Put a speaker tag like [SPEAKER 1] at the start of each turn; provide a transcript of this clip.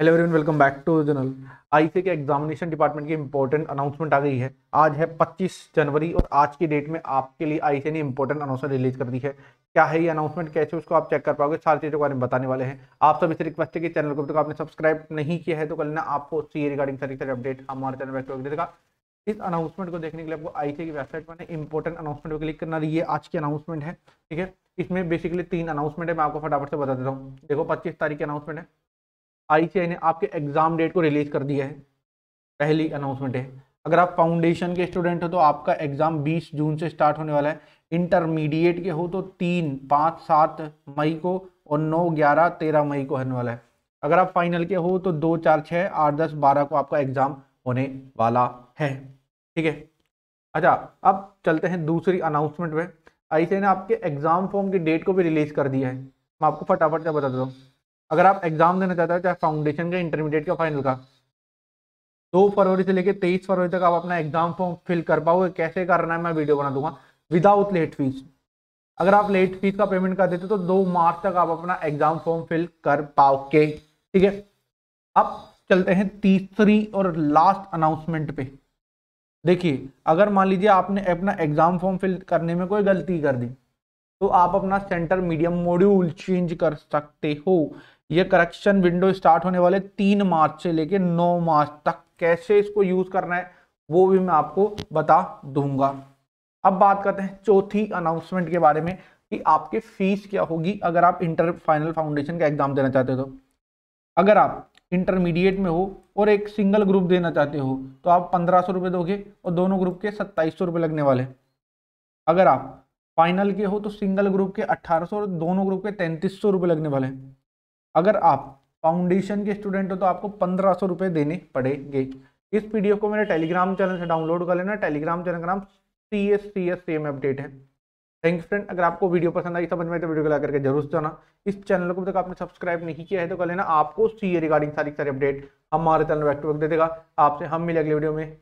[SPEAKER 1] hello everyone welcome back to channel IC के examination department की important announcement आ गई है आज है 25 जनवरी और आज की डेट में आपके लिए आईसी ने इंपॉर्टेंट अनाउंसमेंट रिलीज कर दी है क्या है ये अनाउंसमेंट कैसे उसको आप चेक कर पाओगे सारी चीज़ों के बारे में बताने वाले हैं आप सब इसे रिक्वेस्ट है कि चैनल को तो आपने सब्सक्राइब नहीं किया है तो कल ना आपको सी रिगार्डिंग सारी सारी अपडेट हमारे चैनल पर देगा इस अनाउंसमेंट को देखने के लिए आपको आईसी की वेबसाइट पर इंपॉर्टेंट अनाउंसमेंट पर क्लिक करना ये आज की अनाउंसमेंट है ठीक है इसमें बेसिकली तीन अनाउंसमेंट है मैं आपको फटाफट से बता देता हूँ देखो पच्चीस तारीख की अनाउंसमेंट है आईसीआई ने आपके एग्जाम डेट को रिलीज कर दिया है पहली अनाउंसमेंट है अगर आप फाउंडेशन के स्टूडेंट हो तो आपका एग्जाम 20 जून से स्टार्ट होने वाला है इंटरमीडिएट के हो तो तीन पाँच सात मई को और नौ ग्यारह तेरह मई को होने वाला है अगर आप फाइनल के हो तो दो चार छः आठ दस बारह को आपका एग्जाम होने वाला है ठीक है अच्छा अब चलते हैं दूसरी अनाउंसमेंट में आई ने आपके एग्जाम फॉर्म की डेट को भी रिलीज कर दिया है मैं आपको फटाफट से बता देता हूँ अगर आप एग्जाम देना चाहते हो चाहे फाउंडेशन का इंटरमीडिएट का फाइनल का दो फरवरी से लेकर तेईस फरवरी तक आप अपना एग्जाम फॉर्म फिल कर पाओगे कैसे करना है मैं वीडियो बना दूंगा विदाउट लेट फीस अगर आप लेट फीस का पेमेंट कर देते हो तो दो मार्च तक आप अपना एग्जाम फॉर्म फिल कर पाओगे ठीक है अब चलते हैं तीसरी और लास्ट अनाउंसमेंट पे देखिए अगर मान लीजिए आपने अपना एग्जाम फॉर्म फिल करने में कोई गलती कर दी तो आप अपना सेंटर मीडियम मॉड्यूल चेंज कर सकते हो ये करेक्शन विंडो स्टार्ट होने वाले तीन मार्च से लेके नौ मार्च तक कैसे इसको यूज करना है वो भी मैं आपको बता दूंगा अब बात करते हैं चौथी अनाउंसमेंट के बारे में कि आपके फीस क्या होगी अगर आप इंटर फाइनल फाउंडेशन का एग्जाम देना चाहते हो तो अगर आप इंटरमीडिएट में हो और एक सिंगल ग्रुप देना चाहते हो तो आप पंद्रह सौ रुपये दोगे और दोनों ग्रुप के सत्ताईस सौ रुपये लगने वाले अगर आप फाइनल के हो तो सिंगल ग्रुप के 1800 और दोनों ग्रुप के तैंतीस सौ लगने वाले हैं अगर आप फाउंडेशन के स्टूडेंट हो तो आपको पंद्रह सौ देने पड़ेंगे इस पीडीएफ को मेरे टेलीग्राम चैनल से डाउनलोड कर लेना टेलीग्राम चैनल का नाम C S C S C M update है थैंक्स फ्रेंड अगर आपको वीडियो पसंद आई समझ में तो वीडियो को लाइक करके जरूर जाना इस चैनल को तक तो आपने सब्सक्राइब नहीं किया है तो कर लेना आपको सी रिगार्डिंग सारी सारी अपडेट हमारे चैनल बैक टू बैक दे देगा आपसे हम मिले अगले वीडियो में